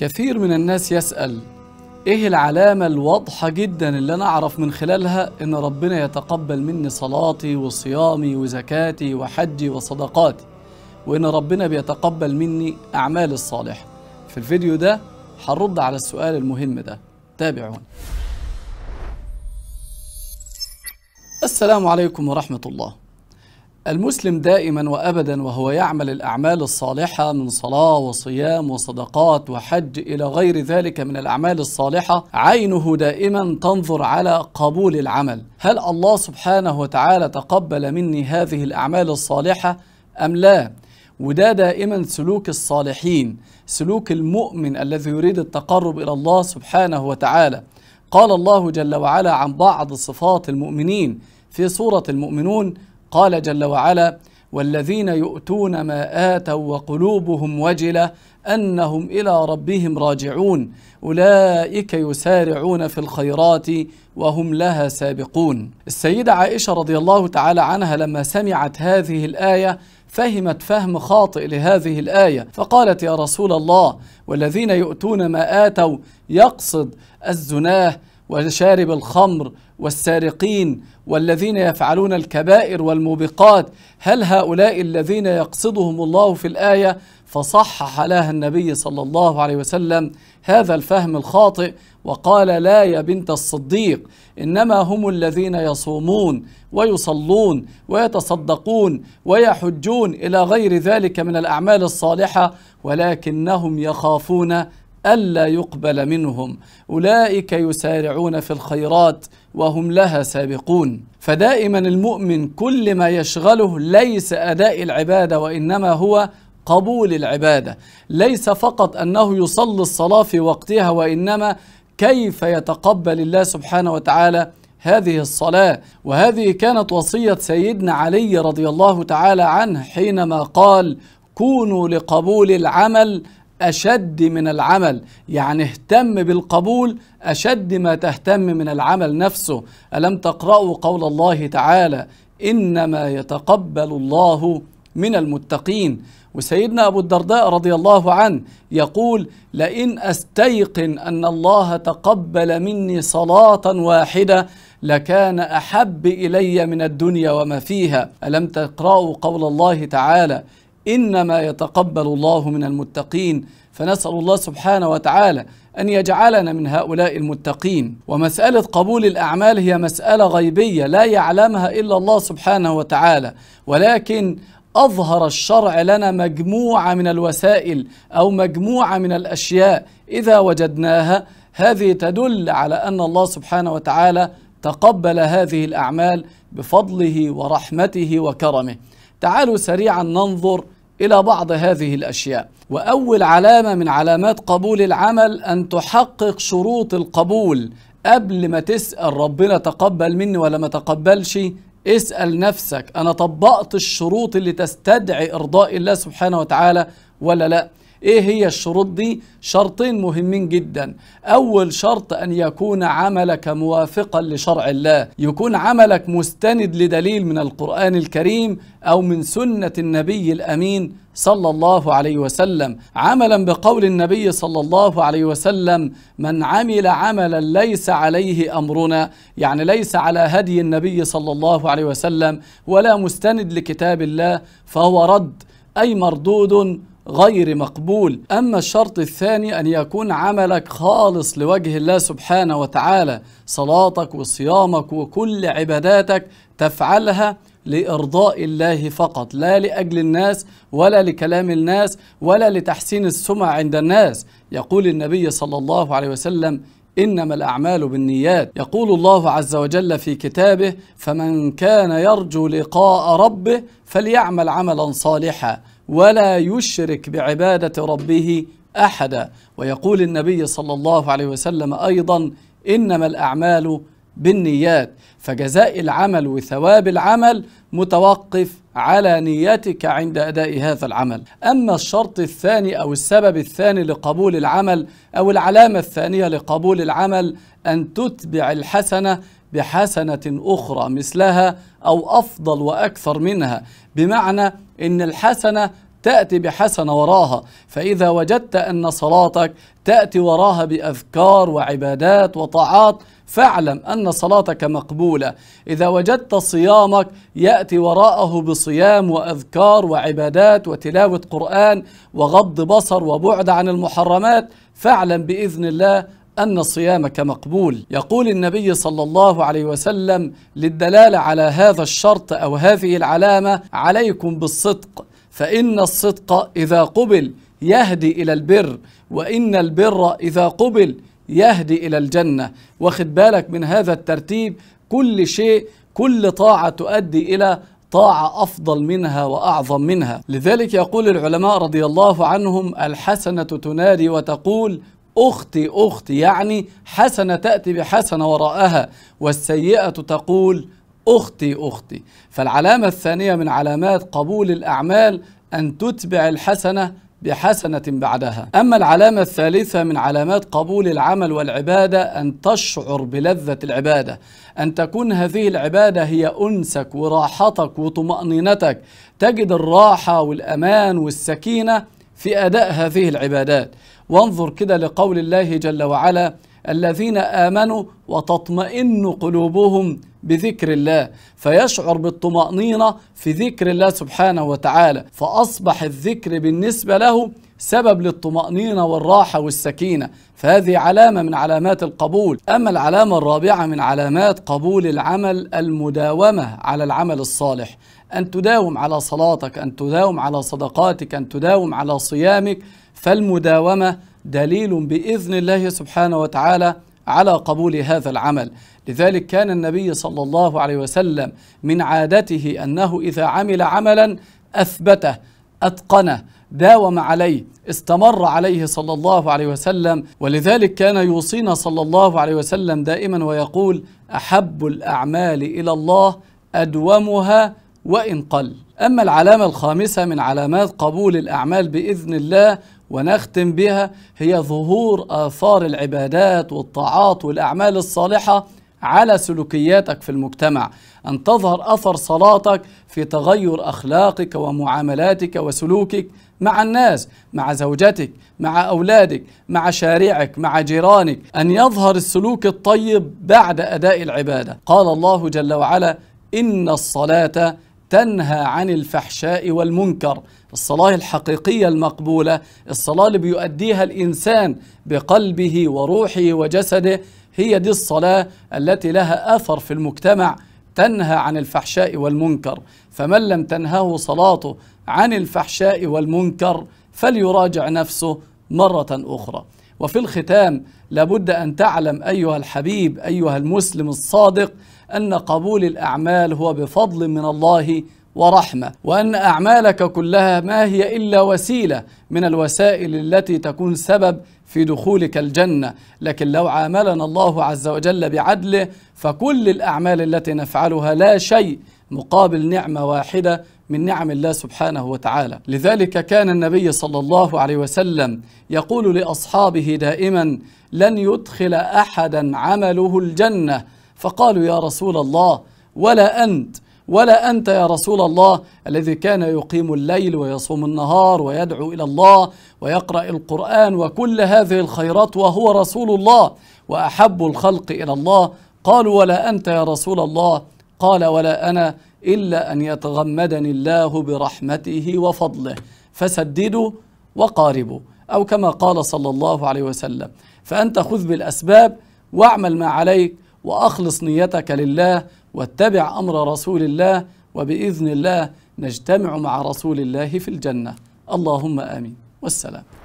كثير من الناس يسأل ايه العلامة الواضحة جدا اللي انا اعرف من خلالها ان ربنا يتقبل مني صلاتي وصيامي وزكاتي وحجي وصدقاتي وان ربنا بيتقبل مني اعمالي الصالحة في الفيديو ده هنرد على السؤال المهم ده تابعونا السلام عليكم ورحمة الله المسلم دائما وابدا وهو يعمل الاعمال الصالحه من صلاه وصيام وصدقات وحج الى غير ذلك من الاعمال الصالحه عينه دائما تنظر على قبول العمل هل الله سبحانه وتعالى تقبل مني هذه الاعمال الصالحه ام لا وده دائما سلوك الصالحين سلوك المؤمن الذي يريد التقرب الى الله سبحانه وتعالى قال الله جل وعلا عن بعض صفات المؤمنين في سوره المؤمنون قال جل وعلا والذين يؤتون ما اتوا وقلوبهم وجله انهم الى ربهم راجعون اولئك يسارعون في الخيرات وهم لها سابقون السيده عائشه رضي الله تعالى عنها لما سمعت هذه الايه فهمت فهم خاطئ لهذه الايه فقالت يا رسول الله والذين يؤتون ما اتوا يقصد الزناه وشارب الخمر والسارقين والذين يفعلون الكبائر والموبقات هل هؤلاء الذين يقصدهم الله في الآية فصحح لها النبي صلى الله عليه وسلم هذا الفهم الخاطئ وقال لا يا بنت الصديق إنما هم الذين يصومون ويصلون ويتصدقون ويحجون إلى غير ذلك من الأعمال الصالحة ولكنهم يخافون ألا يقبل منهم أولئك يسارعون في الخيرات وهم لها سابقون فدائما المؤمن كل ما يشغله ليس أداء العبادة وإنما هو قبول العبادة ليس فقط أنه يصلي الصلاة في وقتها وإنما كيف يتقبل الله سبحانه وتعالى هذه الصلاة وهذه كانت وصية سيدنا علي رضي الله تعالى عنه حينما قال كونوا لقبول العمل أشد من العمل يعني اهتم بالقبول أشد ما تهتم من العمل نفسه ألم تقرأوا قول الله تعالى إنما يتقبل الله من المتقين وسيدنا أبو الدرداء رضي الله عنه يقول لئن أستيقن أن الله تقبل مني صلاة واحدة لكان أحب إلي من الدنيا وما فيها ألم تقرأوا قول الله تعالى انما يتقبل الله من المتقين فنسال الله سبحانه وتعالى ان يجعلنا من هؤلاء المتقين ومساله قبول الاعمال هي مساله غيبيه لا يعلمها الا الله سبحانه وتعالى ولكن أظهر الشرع لنا مجموعة من الوسائل أو مجموعة من الأشياء إذا وجدناها هذه تدل على أن الله سبحانه وتعالى تقبل هذه الأعمال بفضله ورحمته وكرمه تعالوا سريعا ننظر إلى بعض هذه الأشياء وأول علامة من علامات قبول العمل أن تحقق شروط القبول قبل ما تسأل ربنا تقبل مني ولا ما تقبلش اسأل نفسك أنا طبقت الشروط اللي تستدعي إرضاء الله سبحانه وتعالى ولا لأ ايه هي الشروط دي شرطين مهمين جدا اول شرط ان يكون عملك موافقا لشرع الله يكون عملك مستند لدليل من القرآن الكريم او من سنة النبي الامين صلى الله عليه وسلم عملا بقول النبي صلى الله عليه وسلم من عمل عملا ليس عليه امرنا يعني ليس على هدي النبي صلى الله عليه وسلم ولا مستند لكتاب الله فهو رد اي مردود غير مقبول أما الشرط الثاني أن يكون عملك خالص لوجه الله سبحانه وتعالى صلاتك وصيامك وكل عباداتك تفعلها لإرضاء الله فقط لا لأجل الناس ولا لكلام الناس ولا لتحسين السمع عند الناس يقول النبي صلى الله عليه وسلم إنما الأعمال بالنيات يقول الله عز وجل في كتابه فمن كان يرجو لقاء ربه فليعمل عملا صالحا ولا يشرك بعبادة ربه أحدا ويقول النبي صلى الله عليه وسلم أيضا إنما الأعمال بالنيات فجزاء العمل وثواب العمل متوقف على نيتك عند أداء هذا العمل أما الشرط الثاني أو السبب الثاني لقبول العمل أو العلامة الثانية لقبول العمل أن تتبع الحسنة بحسنة أخرى مثلها أو أفضل وأكثر منها بمعنى إن الحسنة تأتي بحسنة وراها فإذا وجدت أن صلاتك تأتي وراها بأذكار وعبادات وطاعات فاعلم أن صلاتك مقبولة إذا وجدت صيامك يأتي وراءه بصيام وأذكار وعبادات وتلاوة قرآن وغض بصر وبعد عن المحرمات فاعلم بإذن الله أن صيامك مقبول يقول النبي صلى الله عليه وسلم للدلالة على هذا الشرط أو هذه العلامة عليكم بالصدق فإن الصدق إذا قبل يهدي إلى البر وإن البر إذا قبل يهدي إلى الجنة واخد بالك من هذا الترتيب كل شيء كل طاعة تؤدي إلى طاعة أفضل منها وأعظم منها لذلك يقول العلماء رضي الله عنهم الحسنة تنادي وتقول أختي أختي يعني حسنة تأتي بحسنة وراءها والسيئة تقول أختي أختي فالعلامة الثانية من علامات قبول الأعمال أن تتبع الحسنة بحسنة بعدها أما العلامة الثالثة من علامات قبول العمل والعبادة أن تشعر بلذة العبادة أن تكون هذه العبادة هي أنسك وراحتك وطمأنينتك تجد الراحة والأمان والسكينة في أداء هذه العبادات وانظر كده لقول الله جل وعلا الذين امنوا وتطمئن قلوبهم بذكر الله فيشعر بالطمانينه في ذكر الله سبحانه وتعالى فاصبح الذكر بالنسبه له سبب للطمأنينة والراحة والسكينة فهذه علامة من علامات القبول أما العلامة الرابعة من علامات قبول العمل المداومة على العمل الصالح أن تداوم على صلاتك أن تداوم على صدقاتك أن تداوم على صيامك فالمداومة دليل بإذن الله سبحانه وتعالى على قبول هذا العمل لذلك كان النبي صلى الله عليه وسلم من عادته أنه إذا عمل عملا أثبته أتقنه داوم عليه استمر عليه صلى الله عليه وسلم ولذلك كان يوصينا صلى الله عليه وسلم دائما ويقول أحب الأعمال إلى الله أدومها وإن قل أما العلامة الخامسة من علامات قبول الأعمال بإذن الله ونختم بها هي ظهور آثار العبادات والطاعات والأعمال الصالحة على سلوكياتك في المجتمع أن تظهر أثر صلاتك في تغير أخلاقك ومعاملاتك وسلوكك مع الناس مع زوجتك مع أولادك مع شارعك مع جيرانك أن يظهر السلوك الطيب بعد أداء العبادة قال الله جل وعلا إن الصلاة تنهى عن الفحشاء والمنكر الصلاة الحقيقية المقبولة الصلاة اللي بيؤديها الإنسان بقلبه وروحه وجسده هي دي الصلاة التي لها أثر في المجتمع تنهى عن الفحشاء والمنكر فمن لم تنهه صلاته عن الفحشاء والمنكر فليراجع نفسه مرة أخرى وفي الختام لابد أن تعلم أيها الحبيب أيها المسلم الصادق أن قبول الأعمال هو بفضل من الله ورحمة وأن أعمالك كلها ما هي إلا وسيلة من الوسائل التي تكون سبب في دخولك الجنة لكن لو عاملنا الله عز وجل بعدله فكل الأعمال التي نفعلها لا شيء مقابل نعمة واحدة من نعم الله سبحانه وتعالى لذلك كان النبي صلى الله عليه وسلم يقول لأصحابه دائما لن يدخل أحدا عمله الجنة فقالوا يا رسول الله ولا أنت ولا أنت يا رسول الله الذي كان يقيم الليل ويصوم النهار ويدعو إلى الله ويقرأ القرآن وكل هذه الخيرات وهو رسول الله وأحب الخلق إلى الله قالوا ولا أنت يا رسول الله قال ولا أنا إلا أن يتغمدني الله برحمته وفضله فسددوا وقاربوا أو كما قال صلى الله عليه وسلم فأنت خذ بالأسباب واعمل ما عليك واخلص نيتك لله واتبع امر رسول الله وباذن الله نجتمع مع رسول الله في الجنه اللهم امين والسلام